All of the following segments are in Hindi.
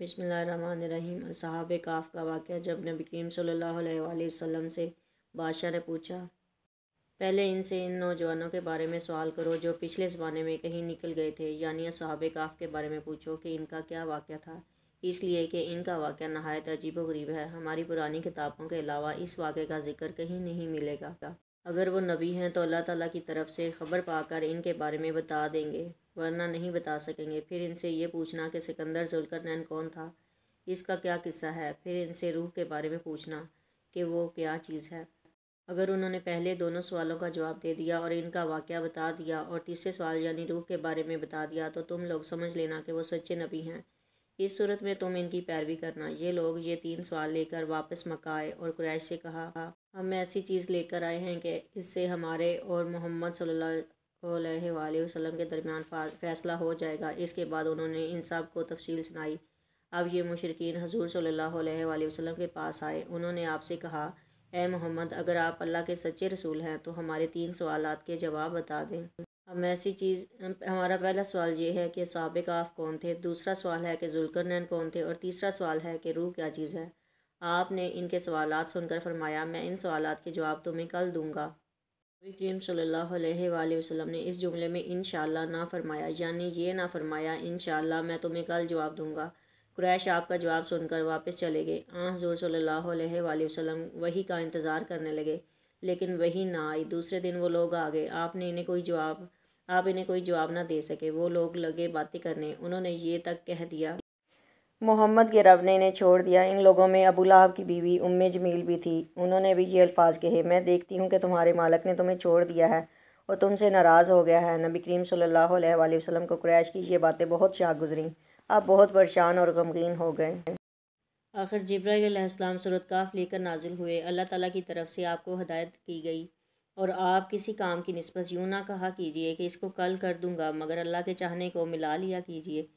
बिसमीम साहब काफ़ का वाक़ जब नबी करीम वसल्लम से बादशाह ने पूछा पहले इनसे इन नौजवानों के बारे में सवाल करो जो पिछले ज़माने में कहीं निकल गए थे यानी साहब काफ़ के बारे में पूछो कि इनका क्या वाक़ था इसलिए कि इनका वाक़ नहायत अजीब गरीब है हमारी पुरानी किताबों के अलावा इस वाक़े का जिक्र कहीं नहीं मिलेगा अगर वो नबी हैं तो अल्लाह ताला की तरफ से ख़बर पाकर इनके बारे में बता देंगे वरना नहीं बता सकेंगे फिर इनसे ये पूछना कि सिकंदर जुलकर नैन कौन था इसका क्या किस्सा है फिर इनसे रूह के बारे में पूछना कि वो क्या चीज़ है अगर उन्होंने पहले दोनों सवालों का जवाब दे दिया और इनका वाक़ बता दिया और तीसरे सवाल यानी रूह के बारे में बता दिया तो तुम लोग समझ लेना कि वो सच्चे नबी हैं इस सूरत में तुम इनकी पैरवी करना ये लोग ये तीन सवाल लेकर वापस मक्का आए और क्रैश से कहा हम ऐसी चीज़ लेकर आए हैं कि इससे हमारे और मोहम्मद सल्ला वसम के दरमियान फ़ैसला हो जाएगा इसके बाद उन्होंने इन सब को तफसील सुनाई अब ये मुशरकिन हजूर सल्ला वसम के पास आए उन्होंने आपसे कहा ए मोहम्मद अगर आप अल्लाह के सच्चे रसूल हैं तो हमारे तीन सवाल के जवाब बता दें हम ऐसी चीज़ हमारा पहला सवाल ये है कि सबक आफ कौन थे दूसरा सवाल है कि नैन कौन थे और तीसरा सवाल है कि रूह क्या चीज़ है आपने इनके सवाल सुनकर फरमाया मैं इन सवाल के जवाब तुम्हें कल दूँगा करीम सल्लल्लाहु अलैहि वसल्लम ने इस जुमले में इन ना फरमाया यानी ये ना फरमाया इन मैं तुम्हें कल जवाब दूंगा क्रैश आपका जवाब सुनकर वापस चले गए आ हाँ, हजूर सल्लल्लाहु अलैहि वसल्लम वही का इंतज़ार करने लगे लेकिन वही ना आई दूसरे दिन वो लोग आ गए आपने इन्हें कोई जवाब आप इन्हें कोई जवाब ना दे सके वो लोग लगे बातें करने उन्होंने ये तक कह दिया मोहम्मद के रवने ने छोड़ दिया इन लोगों में अबू लाहब की बीवी उम्म जमील भी थी उन्होंने भी ये अल्फाज कहे मैं देखती हूँ कि तुम्हारे मालक ने तुम्हें छोड़ दिया है और तुमसे नाराज़ हो गया है नबी करीम सल्लल्लाहु अलैहि वसल्लम को क्रैश की ये बातें बहुत शाख गुजरी आप बहुत परेशान और गमगीन हो गए आखिर जब्राम सूरत काफ लेकर नाजिल हुए अल्लाह ताला की तरफ से आपको हदायत की गई और आप किसी काम की नस्बत यूँ ना कहा कीजिए कि इसको कल कर दूँगा मगर अल्लाह के चाहने को मिला लिया कीजिए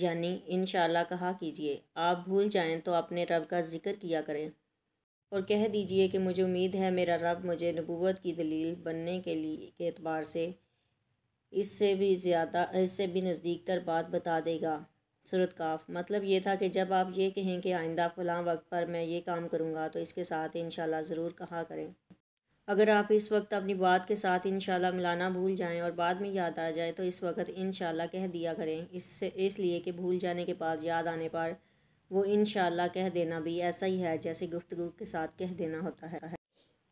यानी इन कहा कीजिए आप भूल जाएं तो अपने रब का जिक्र किया करें और कह दीजिए कि मुझे उम्मीद है मेरा रब मुझे नबूत की दलील बनने के लिए के अतबार से इससे भी ज़्यादा इससे भी नज़दीक तर बात बता देगा सूरत काफ मतलब ये था कि जब आप ये कहें कि आइंदा फ़लां वक्त पर मैं ये काम करूँगा तो इसके साथ इन ज़रूर कहा करें अगर आप इस वक्त अपनी बात के साथ इन मिलाना भूल जाएं और बाद में याद आ जाए तो इस वक्त इन कह दिया करें इससे इसलिए कि भूल जाने के बाद याद आने पर वो इन कह देना भी ऐसा ही है जैसे गुफ्तगु के साथ कह देना होता है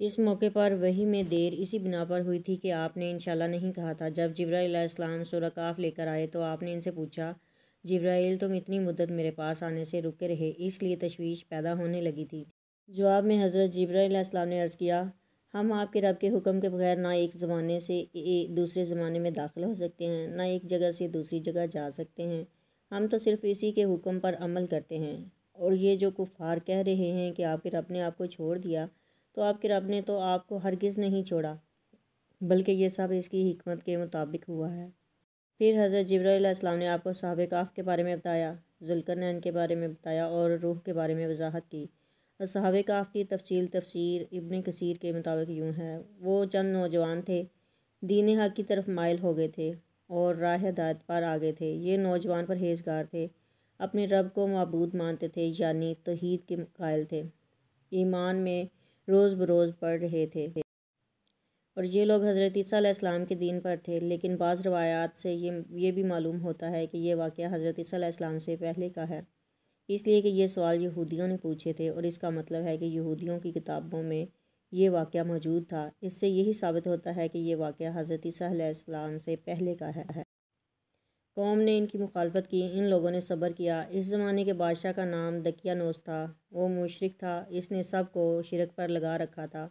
इस मौके पर वही में देर इसी बिना पर हुई थी कि आपने इनशाला नहीं कहा था जब जब्राईसम सुरकाफ लेकर आए तो आपने इनसे पूछा जब्राइल तुम इतनी मुद्दत मेरे पास आने से रुके रहे इसलिए तशवीश पैदा होने लगी थी जवाब में हज़रत जब्राईसम ने अर्ज़ किया हम आपके रब के हुक्म के बगैर ना एक ज़माने से एक दूसरे ज़माने में दाखिल हो सकते हैं ना एक जगह से दूसरी जगह जा सकते हैं हम तो सिर्फ़ इसी के हुक्म पर अमल करते हैं और ये जो कुफार कह रहे हैं कि आपके रब ने आपको छोड़ दिया तो आपके रब ने तो आपको हरगिज़ नहीं छोड़ा बल्कि ये सब इसकी हमत के मुताबिक हुआ है फिर हज़रत जब्राम ने आपको साहब काफ़ के बारे में बताया जुल्कर के बारे में बताया और रूह के बारे में वजाहत की असहाब काफ़ की तफसील तफसीर इबन कसीर के मुताबिक यूँ है वो चंद नौजवान थे दीन हक की तरफ मायल हो गए थे और राह हदायत पर आ गए थे ये नौजवान परहेजगार थे अपने रब को मबूद मानते थे यानी तोहद के कायल थे ईमान में रोज़ बरोज़ पढ़ रहे थे और ये लोग हज़रत ईसीम के दिन पर थे लेकिन बाज़ रवायात से ये ये भी मालूम होता है कि ये वाक़ हज़रत ईसीम से पहले का है इसलिए कि ये सवाल यहूदियों ने पूछे थे और इसका मतलब है कि यहूदियों की किताबों में ये वाक़ मौजूद था इससे यही साबित होता है कि ये वाक़ हज़रत सलाम से पहले का है कौम ने इनकी मुखालफत की इन लोगों ने सब्र किया इस ज़माने के बादशाह का नाम दकिया नोस था वो मुशरक था इसने सब को शिरक पर लगा रखा था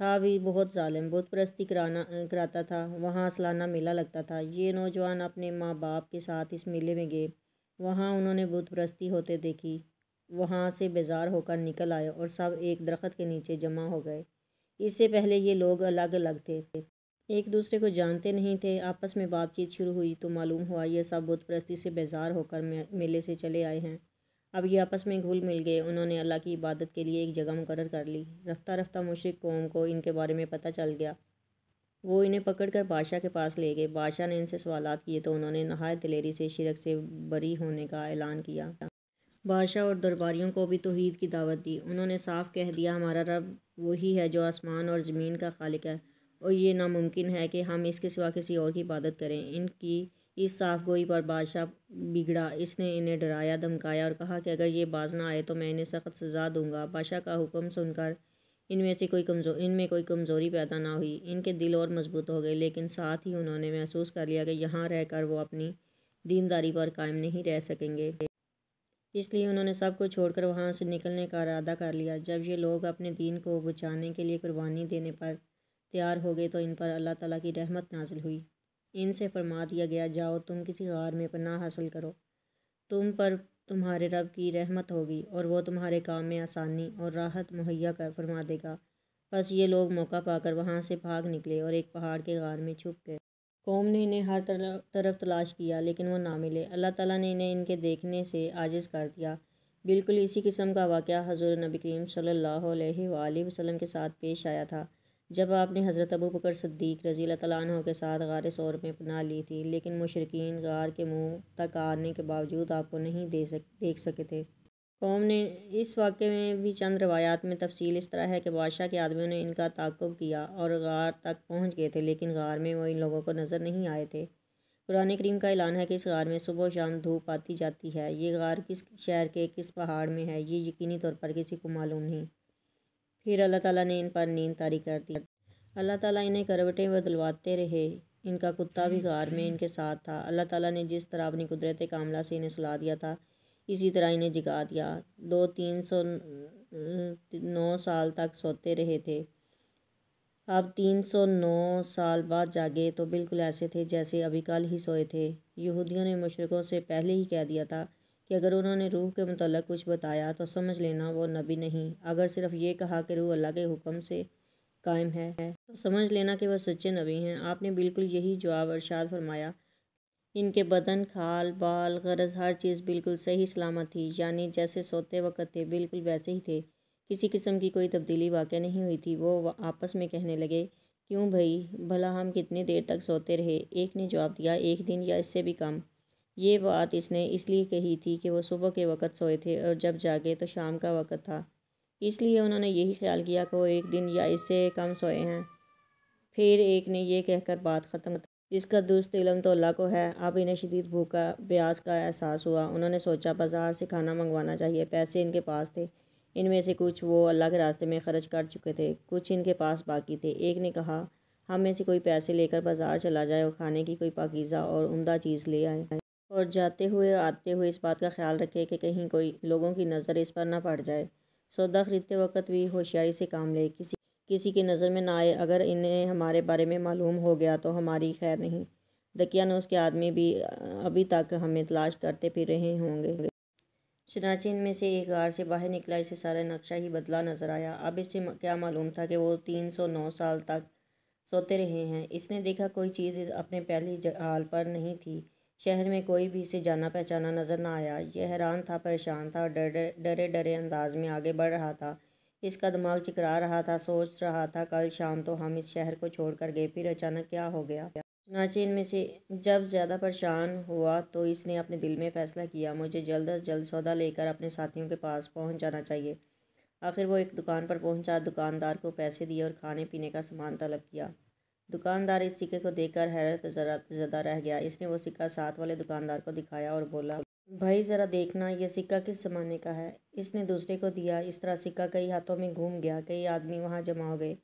था भी बहुत ालम बुत परस्ती कराना कराता था वहाँ सालाना मेला लगता था ये नौजवान अपने माँ बाप के साथ इस मेले में गए वहाँ उन्होंने बुत प्रस्ती होते देखी वहाँ से बेजार होकर निकल आए और सब एक दरख्त के नीचे जमा हो गए इससे पहले ये लोग अलग अलग थे एक दूसरे को जानते नहीं थे आपस में बातचीत शुरू हुई तो मालूम हुआ ये सब बुत प्रस्ती से बेजार होकर मेले से चले आए हैं अब ये आपस में घुल मिल गए उन्होंने अल्लाह की इबादत के लिए एक जगह मुकर कर ली रफ्ता रफ्ता मुशरक कौम को इनके बारे में पता चल गया वो इन्हें पकड़कर बादशाह के पास ले गए बादशाह ने इनसे सवाल किए तो उन्होंने नहाय दिलेरी से शिरक से बरी होने का ऐलान किया बादशाह और दरबारियों को भी तोहद की दावत दी उन्होंने साफ कह दिया हमारा रब वही है जो आसमान और ज़मीन का खालिक है और ये नामुमकिन है कि हम इसके सिवा किसी और की इबादत करें इनकी इस साफ गोई पर बादशाह बिगड़ा इसने इन्हें डराया धमकाया और कहा कि अगर ये बाज ना आए तो मैं इन्हें सख्त सज़ा दूंगा बादशाह का हुक्म सुनकर इनमें से कोई कमज़ोर इनमें कोई कमज़ोरी पैदा ना हुई इनके दिल और मजबूत हो गए लेकिन साथ ही उन्होंने महसूस कर लिया कि यहाँ रहकर वो अपनी दीनदारी पर कायम नहीं रह सकेंगे इसलिए उन्होंने सब कुछ छोड़कर वहाँ से निकलने का इरादा कर लिया जब ये लोग अपने दीन को बचाने के लिए कुर्बानी देने पर तैयार हो गए तो इन पर अल्लाह ताला की रहमत नाजिल हुई इनसे फरमा दिया गया जाओ तुम किसी गार में पनाह हासिल करो तुम पर तुम्हारे रब की रहमत होगी और वो तुम्हारे काम में आसानी और राहत मुहैया कर फरमा देगा बस ये लोग मौका पाकर वहाँ से भाग निकले और एक पहाड़ के गार में छुप गए कौम ने इन्हें हर तरफ तलाश किया लेकिन वो ना मिले अल्लाह ताला ने इन्हें इनके देखने से आजिज़ कर दिया बिल्कुल इसी किस्म का वाक़ हज़ूर नबी करीम सल्लल्लाहु अलैहि वसल्लम के साथ पेश आया था जब आपने हज़रत अबू बकर सद्दीक रज़ी तैन के साथ गार सौर में अपना ली थी लेकिन मुशरकिन गार के मुँह तक आने के बावजूद आपको नहीं दे सक देख सके थे कौम ने इस वाक़े में भी चंद रवायात में तफसील इस तरह है कि बादशाह के आदमियों ने इनका ताकुब किया और गार तक पहुँच गए थे लेकिन गार में वो इन लोगों को नज़र नहीं आए थे कुरान करीम का ऐलान है कि इस गार में सुबह शाम धूप आती जाती है ये गार किस शहर के किस पहाड़ में है ये यकीनी तौर पर किसी को मालूम नहीं फिर अल्लाह ताला ने इन पर नींद तारी कर दी अल्लाह ताला इन्हें करवटें बदलवाते रहे इनका कुत्ता भी गार में इनके साथ था अल्लाह ताला ने जिस तरह अपनी कुदरत कामला से इन्हें सुला दिया था इसी तरह इन्हें जगा दिया दो तीन सौ नौ साल तक सोते रहे थे अब तीन सौ नौ साल बाद जागे तो बिल्कुल ऐसे थे जैसे अभी कल ही सोए थे यहूदियों ने मुशरक़ों से पहले ही कह दिया था कि अगर उन्होंने रूह के मतलब कुछ बताया तो समझ लेना वो नबी नहीं अगर सिर्फ ये कहा कि रूह अल्लाह के हुक्म से कायम है तो समझ लेना कि वह सच्चे नबी हैं आपने बिल्कुल यही जवाब अरशाद फरमाया इनके बदन खाल बाल गरज हर चीज़ बिल्कुल सही सलामत थी यानी जैसे सोते वक़्त थे बिल्कुल वैसे ही थे किसी किस्म की कोई तब्दीली वाक़ नहीं हुई थी वो आपस में कहने लगे क्यों भाई भला हम कितनी देर तक सोते रहे एक ने जवाब दिया एक दिन या इससे भी कम ये बात इसने इसलिए कही थी कि वो सुबह के वक़्त सोए थे और जब जागे तो शाम का वक़्त था इसलिए उन्होंने यही ख्याल किया कि वो एक दिन या इससे कम सोए हैं फिर एक ने यह कहकर बात ख़त्म इसका दुरुस्त इलम तो अल्लाह को है अब इन्हें शदीद भूखा ब्याज का एहसास हुआ उन्होंने सोचा बाजार से खाना मंगवाना चाहिए पैसे इनके पास थे इनमें से कुछ वो अल्लाह के रास्ते में खर्च कर चुके थे कुछ इनके पास बाकी थे एक ने कहा हम में से कोई पैसे लेकर बाजार चला जाए और खाने की कोई पाकिज़ा और उमदा चीज़ ले आए और जाते हुए आते हुए इस बात का ख्याल रखें कि कहीं कोई लोगों की नज़र इस पर ना पड़ जाए सौदा ख़रीदते वक्त भी होशियारी से काम ले किसी किसी की नज़र में ना आए अगर इन्हें हमारे बारे में मालूम हो गया तो हमारी खैर नहीं ने उसके आदमी भी अभी तक हमें तलाश करते फिर रहे होंगे चनाचे इनमें से एक गार से बाहर निकला इसे सारा नक्शा ही बदला नज़र आया अब इसे क्या मालूम था कि वो तीन सौ नौ साल तक सोते रहे हैं इसने देखा कोई चीज़ अपने पहली हाल पर नहीं थी शहर में कोई भी इसे जाना पहचाना नज़र ना आया यह हैरान था परेशान था और डरे डरे डरे अंदाज में आगे बढ़ रहा था इसका दिमाग चिकरा रहा था सोच रहा था कल शाम तो हम इस शहर को छोड़ कर गए फिर अचानक क्या हो गया चनाचे इनमें से जब ज़्यादा परेशान हुआ तो इसने अपने दिल में फ़ैसला किया मुझे जल्द अज जल्द सौदा लेकर अपने साथियों के पास पहुँच जाना चाहिए आखिर वो एक दुकान पर पहुँचा दुकानदार को पैसे दिए और खाने पीने का सामान तलब किया दुकानदार इस सिक्के को देखकर हैरत ज़्यादा रह गया इसने वो सिक्का साथ वाले दुकानदार को दिखाया और बोला भाई ज़रा देखना यह सिक्का किस ज़माने का है इसने दूसरे को दिया इस तरह सिक्का कई हाथों में घूम गया कई आदमी वहाँ जमा हो गए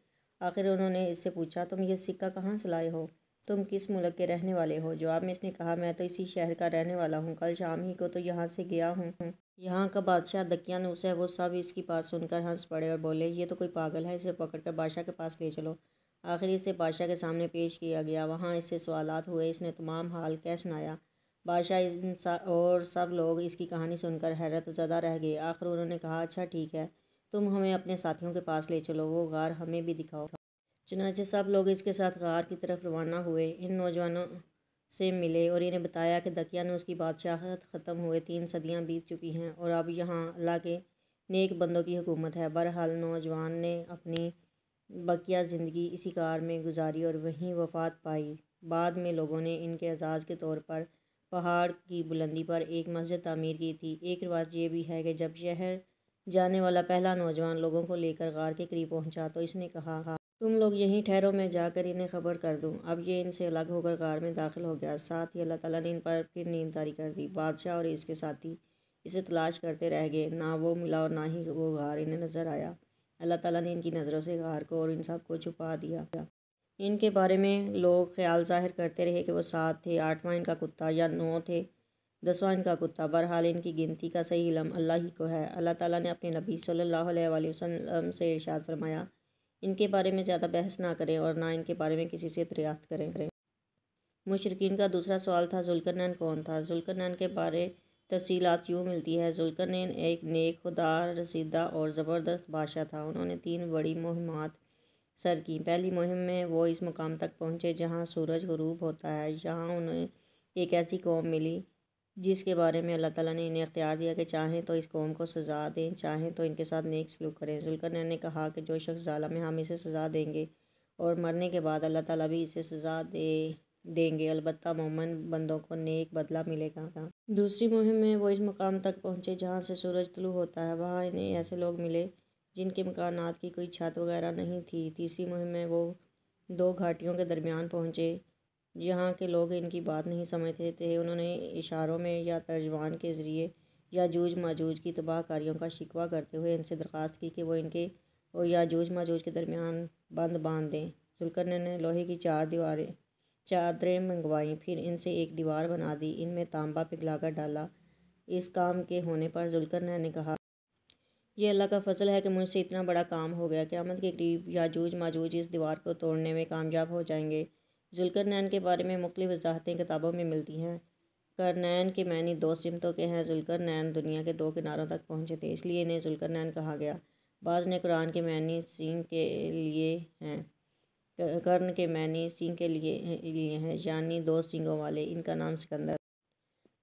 आखिर उन्होंने इससे पूछा तुम यह सिक्का कहाँ से लाए हो तुम किस मुल्क के रहने वाले हो जवाब में इसने कहा मैं तो इसी शहर का रहने वाला हूँ कल शाम ही को तो यहाँ से गया हूँ यहाँ का बादशाह दकियानूस है वो सब इसकी पास सुनकर हंस पड़े और बोले ये तो कोई पागल है इसे पकड़कर बादशाह के पास ले चलो आखिर इसे बादशाह के सामने पेश किया गया वहाँ इससे सवाल हुए इसने तमाम हाल कह सुनाया बादशाह और सब लोग इसकी कहानी सुनकर हैरत ज़्यादा रह गए आखिर उन्होंने कहा अच्छा ठीक है तुम हमें अपने साथियों के पास ले चलो वो गार हमें भी दिखाओ चुनाचे सब लोग इसके साथ गार की तरफ रवाना हुए इन नौजवानों से मिले और इन्हें बताया कि दकिया ने उसकी बादशाहत ख़त्म हुए तीन सदियां बीत चुकी हैं और अब यहाँ अल्लाह के नेक बंदों की हुकूमत है बहरहाल नौजवान ने अपनी बकिया ज़िंदगी इसी कार में गुजारी और वहीं वफात पाई बाद में लोगों ने इनके एजाज़ के तौर पर पहाड़ की बुलंदी पर एक मस्जिद तामीर की थी एक रिवाज ये भी है कि जब शहर जाने वाला पहला नौजवान लोगों को लेकर गार के करीब पहुंचा तो इसने कहा हाँ, तुम लोग यहीं ठहरो मैं जाकर इन्हें खबर कर दूं अब ये इनसे अलग होकर गार में दाखिल हो गया साथ ही अल्लाह ताला ने इन पर फिर नींद तारी कर दी बादशाह और इसके साथी इसे तलाश करते रह गए ना वो मिला और ना ही वो गार इन्हें नज़र आया अल्लाह ताला ने इनकी नज़रों से गार को और इन सब को छुपा दिया इनके बारे में लोग ख्याल जाहिर करते रहे कि वो सात थे आठवां इनका कुत्ता या नौ थे दसवां इनका कुत्ता बहरहाल इनकी गिनती का सही इलम अल्लाह ही को है अल्लाह ताला ने अपने नबी सल्लल्लाहु अलैहि वसल्लम से इरशाद फरमाया इनके बारे में ज़्यादा बहस ना करें और ना इनके बारे में किसी से दरियाफ्त करें मुशरकिन का दूसरा सवाल था जुलकरनैन कौन था जुलकरनैन के बारे तफसीत यूँ मिलती है जुल्कन एक नेक खुदा रसीदा और ज़बरदस्त बादशाह था उन्होंने तीन बड़ी मुहिम सर की पहली मुहिम में वो इस मुकाम तक पहुँचे जहाँ सूरज गरूब होता है जहाँ उन्हें एक ऐसी कौम मिली जिसके बारे में अल्लाह ताला ने इन्हें अख्तियार दिया कि चाहें तो इस कौम को सज़ा दें चाहें तो इनके साथ नेक सलूक करें जुल्करनैन ने कहा कि जो शख्स ालम है हम इसे सज़ा देंगे और मरने के बाद अल्लाह ताला भी इसे सज़ा दे देंगे अलबत् मोमन बंदों को नेक बदला मिलेगा हाँ। दूसरी मुहिम में वो इस मकाम तक पहुँचे जहाँ से सूरज तलु होता है वहाँ इन्हें ऐसे लोग मिले जिनके मकाना की कोई छत वगैरह नहीं थी तीसरी मुहिम में वो दो घाटियों के दरमियान पहुँचे जहाँ के लोग इनकी बात नहीं समझते थे उन्होंने इशारों में या तर्जमान के ज़रिए या जूझ माजूज की तबाहकारियों का शिकवा करते हुए इनसे दरख्वास्त की कि वो इनके और जूझ माजूज के दरमियान बंद बांध दें जुलकर ने लोहे की चार दीवारें चादरें मंगवाईं फिर इनसे एक दीवार बना दी इनमें तांबा पिघलाकर डाला इस काम के होने पर जुलकर ने कहा ये अल्लाह का फसल है कि मुझसे इतना बड़ा काम हो गया क्यामत के करीब याजूज माजूज इस दीवार को तोड़ने में कामयाब हो जाएंगे जुलकर के बारे में मुख्त वजाहतें किताबों में मिलती हैं नैन के मैनी दो सिमतों के हैं जुलकर नैन दुनिया के दो किनारों तक पहुँचे थे इसलिए इन्हें जुलकर नैन कहा गया बाज़ ने कुरान के मैनी सिंह के लिए हैं कर्ण के मैंने सिंह के लिए लिए हैं यानी दो सिंगों वाले इनका नाम सिकंदर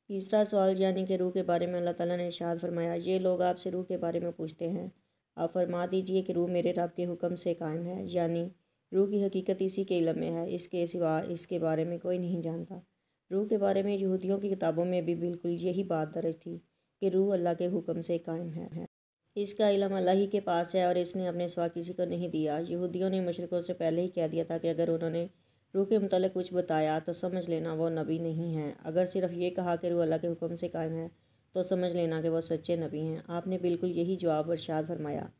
तीसरा सवाल यानी कि रूह के बारे में अल्लाह ताला ने इशाद फरमाया ये लोग आपसे रूह के बारे में पूछते हैं आप फरमा दीजिए कि रूह मेरे रब के हुक्म से कायम है यानी रूह की हकीकत इसी के इलम में है इसके सिवा इसके बारे में कोई नहीं जानता रूह के बारे में यहूदियों की किताबों में भी बिल्कुल यही बात दर्ज थी कि रूह अल्लाह के हुक्म से कायम है इसका इलम अल्लाह ही के पास है और इसने अपने सवा किसी को नहीं दिया यहूदियों ने मशरक़ों से पहले ही कह दिया था कि अगर उन्होंने रूह के मतलब कुछ बताया तो समझ लेना वो नबी नहीं है अगर सिर्फ ये कहा कि रू अल्लाह के हुक्म से कायम है तो समझ लेना कि वह सच्चे नबी हैं आपने बिल्कुल यही जवाब इरशाद फरमाया